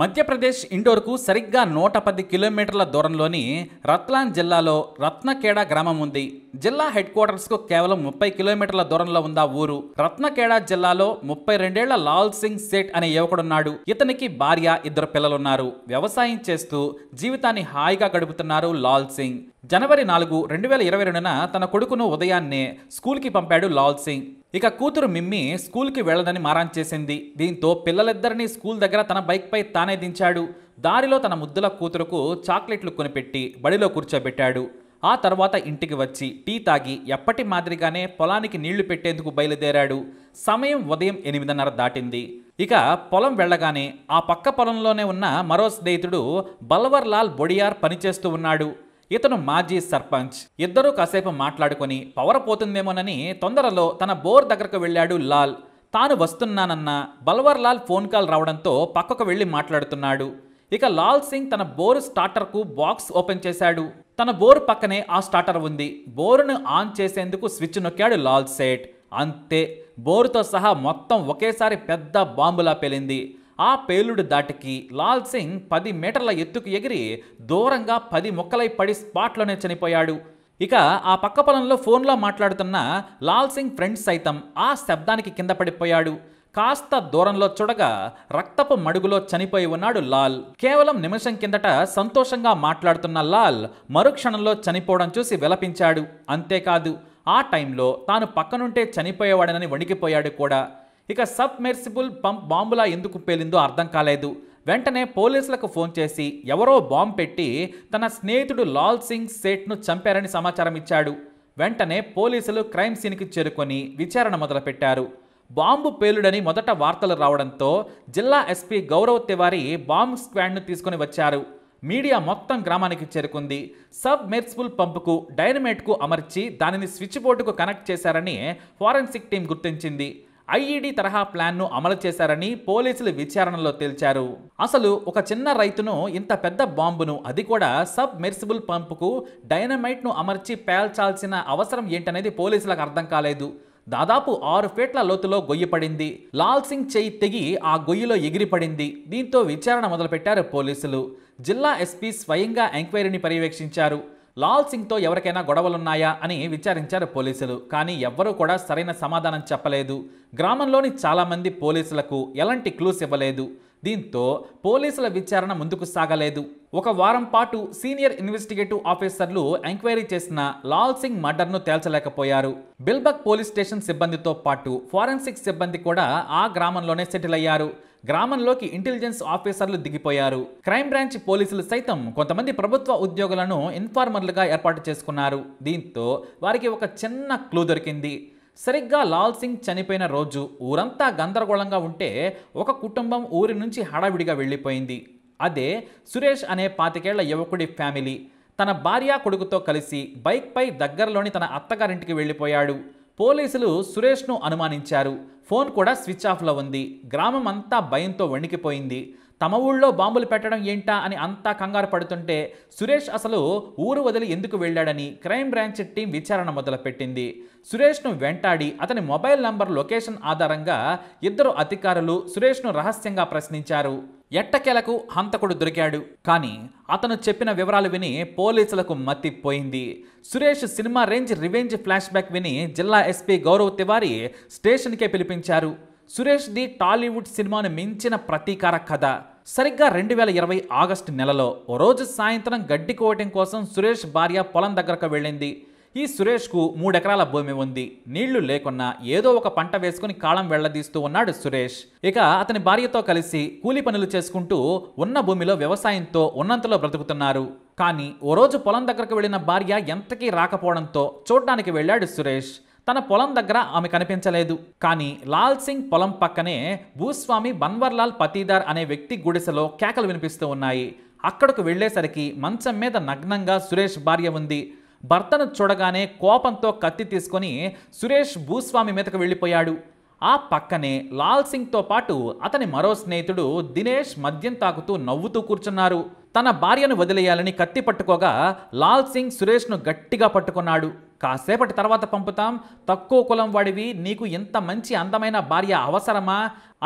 మధ్యప్రదేశ్ ఇండోర్కు సరిగ్గా నూట పది కిలోమీటర్ల దూరంలోని రత్లాన్ జిల్లాలో రత్నఖేడ గ్రామం ఉంది జిల్లా హెడ్ క్వార్టర్స్కు కేవలం ముప్పై కిలోమీటర్ల దూరంలో ఉందా ఊరు రత్నకేడ జిల్లాలో ముప్పై రెండేళ్ల లాల్ సింగ్ సేట్ అనే యువకుడున్నాడు ఇతనికి భార్య ఇద్దరు పిల్లలున్నారు వ్యవసాయం చేస్తూ జీవితాన్ని హాయిగా గడుపుతున్నారు లాల్ సింగ్ జనవరి నాలుగు రెండు వేల ఇరవై రెండున తన కొడుకును ఉదయాన్నే స్కూల్కి పంపాడు లాల్ సింగ్ ఇక కూతురు మిమ్మి స్కూల్కి వెళ్లదని మారాన్ చేసింది దీంతో పిల్లలిద్దరినీ స్కూల్ దగ్గర తన బైక్పై తానే దించాడు దారిలో తన ముద్దుల కూతురుకు చాక్లెట్లు కొనిపెట్టి బడిలో కూర్చోబెట్టాడు ఆ తర్వాత ఇంటికి వచ్చి టీ తాగి ఎప్పటి మాదిరిగానే పొలానికి నీళ్లు పెట్టేందుకు బయలుదేరాడు సమయం ఉదయం ఎనిమిదిన్నర దాటింది ఇక పొలం వెళ్ళగానే ఆ పక్క పొలంలోనే ఉన్న మరో స్నేహితుడు బల్వర్లాల్ బొడియార్ పనిచేస్తూ ఉన్నాడు ఇతను మాజీ సర్పంచ్ ఇద్దరూ కాసేపు మాట్లాడుకొని పవర్ పోతుందేమోనని తొందరలో తన బోర్ దగ్గరకు వెళ్ళాడు లాల్ తాను వస్తున్నానన్న బల్వర్లాల్ ఫోన్ కాల్ రావడంతో పక్కకు వెళ్ళి మాట్లాడుతున్నాడు ఇక లాల్ సింగ్ తన బోరు స్టార్టర్కు బాక్స్ ఓపెన్ చేశాడు తన బోరు పక్కనే ఆ స్టార్టర్ ఉంది బోరును ఆన్ చేసేందుకు స్విచ్ నొక్కాడు లాల్ సేట్ అంతే బోరుతో సహా మొత్తం ఒకేసారి పెద్ద బాంబులా పేలింది ఆ పేలుడు దాటికి లాల్ సింగ్ పది మీటర్ల ఎత్తుకు ఎగిరి దూరంగా పది ముక్కలై పడి స్పాట్లోనే చనిపోయాడు ఇక ఆ పక్క పొలంలో ఫోన్లో మాట్లాడుతున్న లాల్ సింగ్ ఫ్రెండ్స్ సైతం ఆ శబ్దానికి కింద పడిపోయాడు కాస్త దూరంలో చూడగా రక్తపు మడుగులో చనిపోయి ఉన్నాడు లాల్ కేవలం నిమిషం కిందట సంతోషంగా మాట్లాడుతున్న లాల్ మరుక్షణంలో చనిపోవడం చూసి విలపించాడు అంతేకాదు ఆ టైంలో తాను పక్కనుంటే చనిపోయేవాడనని వణికిపోయాడు కూడా ఇక సబ్మెర్సిబుల్ పంప్ బాంబులా ఎందుకు పేలిందో అర్థం కాలేదు వెంటనే పోలీసులకు ఫోన్ చేసి ఎవరో బాంబు పెట్టి తన స్నేహితుడు లాల్ సింగ్ సేట్ను చంపారని సమాచారం ఇచ్చాడు వెంటనే పోలీసులు క్రైమ్ సీన్కి చేరుకొని విచారణ మొదలుపెట్టారు బాంబు పేలుడని మొదట వార్తలు రావడంతో జిల్లా ఎస్పీ గౌరవ్ తివారి బాంబు స్క్వాడ్ను తీసుకుని వచ్చారు మీడియా మొత్తం గ్రామానికి చేరుకుంది సబ్ మెర్సిబుల్ పంపుకు డైనమేట్కు అమర్చి దానిని స్విచ్ బోర్డుకు కనెక్ట్ చేశారని ఫారెన్సిక్ టీం గుర్తించింది ఐఈడి తరహా ప్లాన్ను అమలు చేశారని పోలీసులు విచారణలో తేల్చారు అసలు ఒక చిన్న రైతును ఇంత పెద్ద బాంబును అది కూడా సబ్ మెర్సిబుల్ పంపుకు డైనమైట్ను అమర్చి పేల్చాల్సిన అవసరం ఏంటనేది పోలీసులకు అర్థం కాలేదు దాదాపు ఆరు ఫీట్ల లోతులో గొయ్యి పడింది లాల్ సింగ్ చెయ్యి తెగి ఆ గొయ్యిలో ఎగిరిపడింది దీంతో విచారణ మొదలుపెట్టారు పోలీసులు జిల్లా ఎస్పీ స్వయంగా ఎంక్వైరీని పర్యవేక్షించారు లాల్ సింగ్తో ఎవరికైనా గొడవలున్నాయా అని విచారించారు పోలీసులు కానీ ఎవ్వరూ కూడా సరైన సమాధానం చెప్పలేదు గ్రామంలోని చాలామంది పోలీసులకు ఎలాంటి క్లూస్ ఇవ్వలేదు దీంతో పోలీసుల విచారణ ముందుకు సాగలేదు ఒక వారం పాటు సీనియర్ ఇన్వెస్టిగేటివ్ ఆఫీసర్లు ఎంక్వైరీ చేసిన లాల్ సింగ్ మర్డర్ను తేల్చలేకపోయారు బిల్బక్ పోలీస్ స్టేషన్ సిబ్బందితో పాటు ఫారెన్సిక్ సిబ్బంది కూడా ఆ గ్రామంలోనే సెటిల్ అయ్యారు గ్రామంలోకి ఇంటెలిజెన్స్ ఆఫీసర్లు దిగిపోయారు క్రైమ్ బ్రాంచ్ పోలీసులు సైతం కొంతమంది ప్రభుత్వ ఉద్యోగులను ఇన్ఫార్మర్లుగా ఏర్పాటు చేసుకున్నారు దీంతో వారికి ఒక చిన్న క్లూ దొరికింది సరిగ్గా లాల్ సింగ్ చనిపోయిన రోజు ఊరంతా గందరగోళంగా ఉంటే ఒక కుటుంబం ఊరి నుంచి హడావిడిగా వెళ్ళిపోయింది అదే సురేష్ అనే పాతికేళ్ల యువకుడి ఫ్యామిలీ తన భార్య కొడుకుతో కలిసి బైక్పై దగ్గరలోని తన అత్తగారింటికి వెళ్ళిపోయాడు పోలీసులు సురేష్ను అనుమానించారు ఫోన్ కూడా స్విచ్ ఆఫ్లో ఉంది గ్రామం అంతా భయంతో వణికిపోయింది తమ ఊళ్ళో బాంబులు పెట్టడం ఏంటా అని అంతా కంగారు పడుతుంటే సురేష్ అసలు ఊరు వదిలి ఎందుకు వెళ్ళాడని క్రైమ్ బ్రాంచ్ టీం విచారణ మొదలుపెట్టింది సురేష్ను వెంటాడి అతని మొబైల్ నంబర్ లొకేషన్ ఆధారంగా ఇద్దరు అధికారులు సురేష్ను రహస్యంగా ప్రశ్నించారు ఎట్టకెలకు హంతకుడు దొరికాడు కానీ అతను చెప్పిన వివరాలు విని పోలీసులకు మత్తిపోయింది Suresh cinema range revenge flashback విని జిల్లా ఎస్పీ గౌరవ్ తివారీ స్టేషన్కే పిలిపించారు సురేష్ ది టాలీవుడ్ సినిమాను మించిన ప్రతీకార కథ సరిగ్గా రెండు వేల ఇరవై ఆగస్టు నెలలో ఓ రోజు సాయంత్రం గడ్డి కోవటం కోసం సురేష్ భార్య పొలం దగ్గరకు వెళ్ళింది ఈ సురేష్కు మూడెకరాల భూమి ఉంది నీళ్లు లేకున్నా ఏదో ఒక పంట వేసుకుని కాలం వెళ్లదీస్తూ ఉన్నాడు సురేష్ ఇక అతని భార్యతో కలిసి కూలి పనులు చేసుకుంటూ ఉన్న భూమిలో వ్యవసాయంతో ఉన్నంతలో బ్రతుకుతున్నారు కానీ ఓ రోజు పొలం దగ్గరకు వెళ్లిన భార్య ఎంతకీ రాకపోవడంతో చూడ్డానికి వెళ్ళాడు సురేష్ తన పొలం దగ్గర ఆమె కనిపించలేదు కానీ లాల్ సింగ్ పొలం పక్కనే భూస్వామి బన్వర్లాల్ పతీదార్ అనే వ్యక్తి గుడిసెలో కేకలు వినిపిస్తూ ఉన్నాయి అక్కడకు వెళ్లేసరికి మంచం మీద నగ్నంగా సురేష్ భార్య ఉంది భర్తను చూడగానే కోపంతో కత్తి తీసుకొని సురేష్ భూస్వామి మీదకు వెళ్ళిపోయాడు ఆ పక్కనే లాల్ సింగ్తో పాటు అతని మరో స్నేహితుడు దినేష్ మద్యం తాకుతూ నవ్వుతూ కూర్చున్నారు తన భార్యను వదిలేయాలని కత్తి పట్టుకోగా లాల్ సింగ్ సురేష్ను గట్టిగా పట్టుకున్నాడు కాసేపటి తర్వాత పంపుతాం తక్కువ కులం వాడివి నీకు ఇంత మంచి అందమైన భార్య అవసరమా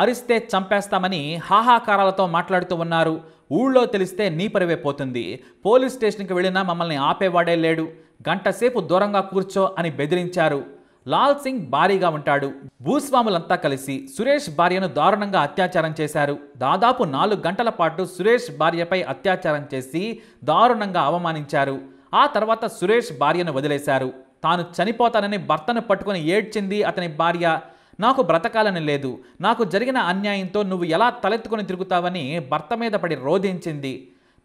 అరిస్తే చంపేస్తామని హాహాకారాలతో మాట్లాడుతూ ఉన్నారు ఊళ్ళో తెలిస్తే నీ పరివే పోతుంది పోలీస్ స్టేషన్కి వెళ్ళినా మమ్మల్ని ఆపేవాడే లేడు గంటసేపు దూరంగా కూర్చో అని బెదిరించారు లాల్ సింగ్ భారీగా ఉంటాడు భూస్వాములంతా కలిసి సురేష్ భార్యను దారుణంగా అత్యాచారం చేశారు దాదాపు నాలుగు గంటల పాటు సురేష్ భార్యపై అత్యాచారం చేసి దారుణంగా అవమానించారు ఆ తర్వాత సురేష్ భార్యను వదిలేశారు తాను చనిపోతానని భర్తను పట్టుకుని ఏడ్చింది అతని భార్య నాకు బ్రతకాలని లేదు నాకు జరిగిన అన్యాయంతో నువ్వు ఎలా తలెత్తుకొని తిరుగుతావని భర్త మీద పడి రోధించింది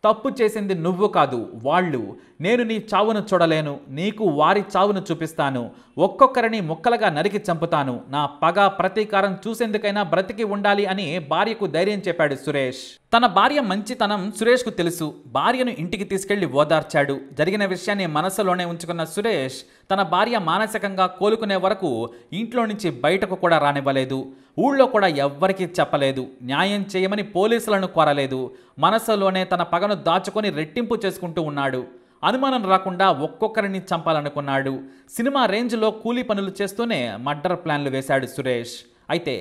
తప్పు చేసింది నువ్వు కాదు వాళ్ళు నేను నీ చావును చూడలేను నీకు వారి చావును చూపిస్తాను ఒక్కొక్కరిని ముక్కలుగా నరికి చంపుతాను నా పగ ప్రతీకారం చూసేందుకైనా బ్రతికి ఉండాలి అని భార్యకు ధైర్యం చెప్పాడు సురేష్ తన భార్య మంచితనం సురేష్కు తెలుసు భార్యను ఇంటికి తీసుకెళ్లి ఓదార్చాడు జరిగిన విషయాన్ని మనసులోనే ఉంచుకున్న సురేష్ తన భార్య మానసికంగా కోలుకునే వరకు ఇంట్లో నుంచి బయటకు కూడా రానివ్వలేదు ఊళ్ళో కూడా ఎవ్వరికీ చెప్పలేదు న్యాయం చేయమని పోలీసులను కోరలేదు మనసులోనే తన పగను దాచుకొని రెట్టింపు చేసుకుంటూ ఉన్నాడు అనుమానం రాకుండా ఒక్కొక్కరిని చంపాలనుకున్నాడు సినిమా రేంజ్లో కూలీ పనులు చేస్తూనే మర్డర్ ప్లాన్లు వేశాడు సురేష్ అయితే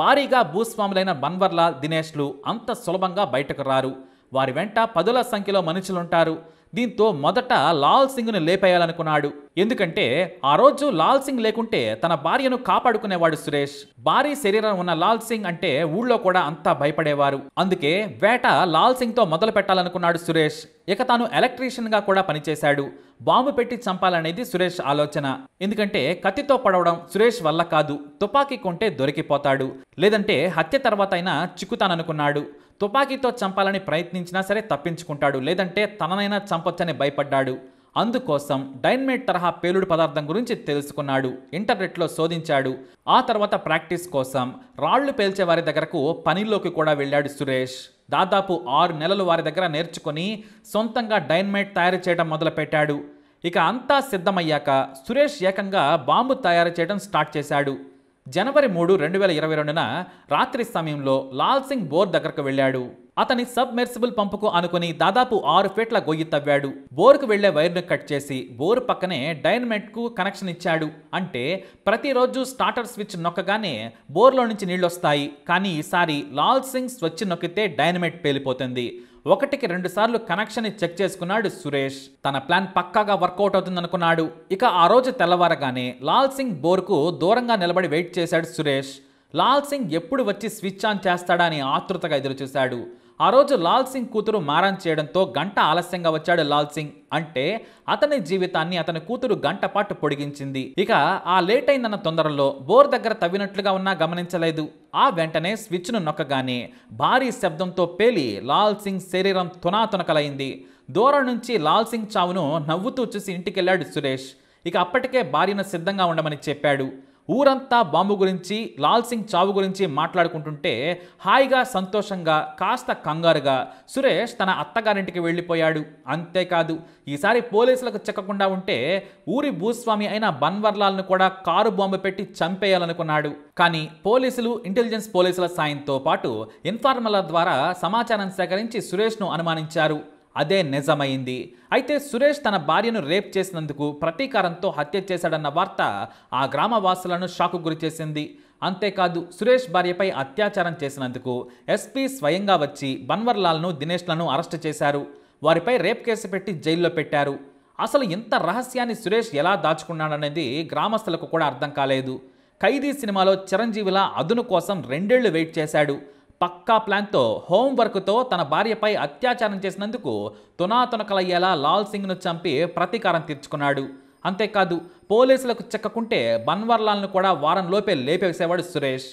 భారీగా భూస్వాములైన బన్వర్లాల్ దినేష్లు అంత సులభంగా బయటకు రారు వారి వెంట పదుల సంఖ్యలో మనుషులుంటారు దీంతో మొదట లాల్ సింగ్ను లేపేయాలనుకున్నాడు ఎందుకంటే ఆ రోజు లాల్ సింగ్ లేకుంటే తన భార్యను కాపాడుకునేవాడు సురేష్ భారీ శరీరం ఉన్న లాల్ సింగ్ అంటే ఊళ్ళో కూడా అంతా భయపడేవారు అందుకే వేట లాల్ సింగ్ తో మొదలు పెట్టాలనుకున్నాడు సురేష్ ఇక తాను ఎలక్ట్రీషియన్ గా కూడా పనిచేశాడు బాంబు పెట్టి చంపాలనేది సురేష్ ఆలోచన ఎందుకంటే కత్తితో పడవడం సురేష్ వల్ల కాదు తుపాకీ కొంటే దొరికిపోతాడు లేదంటే హత్య తర్వాత అయినా చిక్కుతాననుకున్నాడు తుపాకీతో చంపాలని ప్రయత్నించినా సరే తప్పించుకుంటాడు లేదంటే తననైనా చంపొచ్చని భయపడ్డాడు అందుకోసం డైన్మేట్ తరహా పేలుడు పదార్థం గురించి తెలుసుకున్నాడు ఇంటర్నెట్లో శోధించాడు ఆ తర్వాత ప్రాక్టీస్ కోసం రాళ్లు పేల్చే వారి దగ్గరకు పనిలోకి కూడా వెళ్ళాడు సురేష్ దాదాపు ఆరు నెలలు వారి దగ్గర నేర్చుకుని సొంతంగా డైన్మేట్ తయారు చేయడం మొదలుపెట్టాడు ఇక అంతా సిద్ధమయ్యాక సురేష్ ఏకంగా బాంబు తయారు చేయడం స్టార్ట్ చేశాడు జనవరి మూడు రెండు వేల ఇరవై రెండున రాత్రి సమయంలో లాల్ సింగ్ బోర్ దగ్గరకు వెళ్ళాడు అతని సబ్మెర్సిబుల్ పంపుకు అనుకుని దాదాపు ఆరు ఫీట్ల గొయ్యి తవ్వాడు బోర్కు వెళ్లే వైర్ను కట్ చేసి బోరు పక్కనే కు కనెక్షన్ ఇచ్చాడు అంటే ప్రతిరోజు స్టార్టర్ స్విచ్ నొక్కగానే బోర్లో నుంచి నీళ్ళొస్తాయి కానీ ఈసారి లాల్ సింగ్ స్విచ్ నొక్కితే డైనమెట్ పేలిపోతుంది ఒకటికి రెండు సార్లు కనెక్షన్ని చెక్ చేసుకున్నాడు సురేష్ తన ప్లాన్ పక్కాగా వర్కౌట్ అవుతుందనుకున్నాడు ఇక ఆ రోజు తెల్లవారగానే లాల్ సింగ్ బోర్కు దూరంగా నిలబడి వెయిట్ చేశాడు సురేష్ లాల్ సింగ్ ఎప్పుడు వచ్చి స్విచ్ ఆన్ చేస్తాడా అని ఆతృతగా ఎదురుచూశాడు ఆ రోజు లాల్ సింగ్ కూతురు మారాన్ చేయడంతో గంట ఆలస్యంగా వచ్చాడు లాల్ సింగ్ అంటే అతని జీవితాన్ని అతని కూతురు గంట పాటు పొడిగించింది ఇక ఆ లేట్ అయిందన్న తొందరలో బోర్ దగ్గర తవ్వినట్లుగా ఉన్నా గమనించలేదు ఆ వెంటనే స్విచ్ను నొక్కగానే భారీ శబ్దంతో పేలి లాల్ సింగ్ శరీరం తునాతునకలైంది దూరం నుంచి లాల్ సింగ్ చావును నవ్వుతూ చూసి ఇంటికెళ్లాడు సురేష్ ఇక అప్పటికే భార్యను సిద్ధంగా ఉండమని చెప్పాడు ఊరంతా బాంబు గురించి లాల్ సింగ్ చావు గురించి మాట్లాడుకుంటుంటే హాయిగా సంతోషంగా కాస్త కంగారుగా సురేష్ తన అత్తగారింటికి వెళ్ళిపోయాడు అంతేకాదు ఈసారి పోలీసులకు చిక్కకుండా ఉంటే ఊరి భూస్వామి అయిన బన్వర్లాల్ను కూడా కారు బాంబు పెట్టి చంపేయాలనుకున్నాడు కానీ పోలీసులు ఇంటెలిజెన్స్ పోలీసుల సాయంతో పాటు ఇన్ఫార్మర్ల ద్వారా సమాచారం సేకరించి సురేష్ను అనుమానించారు అదే నిజమైంది అయితే సురేష్ తన భార్యను రేప్ చేసినందుకు ప్రతీకారంతో హత్య చేశాడన్న వార్త ఆ గ్రామవాసులను షాకు గురిచేసింది అంతేకాదు సురేష్ భార్యపై అత్యాచారం చేసినందుకు ఎస్పీ స్వయంగా వచ్చి బన్వర్లాల్ను దినేష్లను అరెస్టు చేశారు వారిపై రేప్ కేసు పెట్టి జైల్లో పెట్టారు అసలు ఇంత రహస్యాన్ని సురేష్ ఎలా దాచుకున్నాడనేది గ్రామస్తులకు కూడా అర్థం కాలేదు ఖైదీ సినిమాలో చిరంజీవిలా అదును కోసం రెండేళ్లు వెయిట్ చేశాడు పక్కా ప్లాన్తో హోంవర్క్తో తన భార్యపై అత్యాచారం చేసినందుకు తునాతునకలయ్యేలా లాల్ సింగ్ను చంపి ప్రతీకారం తీర్చుకున్నాడు అంతేకాదు పోలీసులకు చెక్కకుంటే బన్వర్లాల్ను కూడా వారంలోపే లేపేసేవాడు సురేష్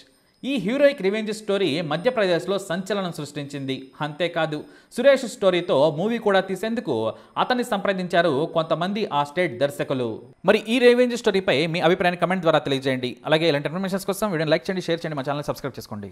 ఈ హీరోయిక్ రివెంజ్ స్టోరీ మధ్యప్రదేశ్లో సంచలనం సృష్టించింది అంతేకాదు సురేష్ స్టోరీతో మూవీ కూడా తీసేందుకు అతన్ని సంప్రదించారు కొంతమంది ఆ స్టేట్ దర్శకులు మరి ఈ రివెంజ్ స్టోరీపై మీ అభిప్రాయాన్ని కమెంట్ ద్వారా తెలియజేయండి అలాగే ఇలాంటి ఇన్ఫర్మేషన్స్ కోసం వీడియోని లైక్ చేయండి షేర్ చేయండి మా ఛానల్ సబ్స్క్రైబ్ చేసుకోండి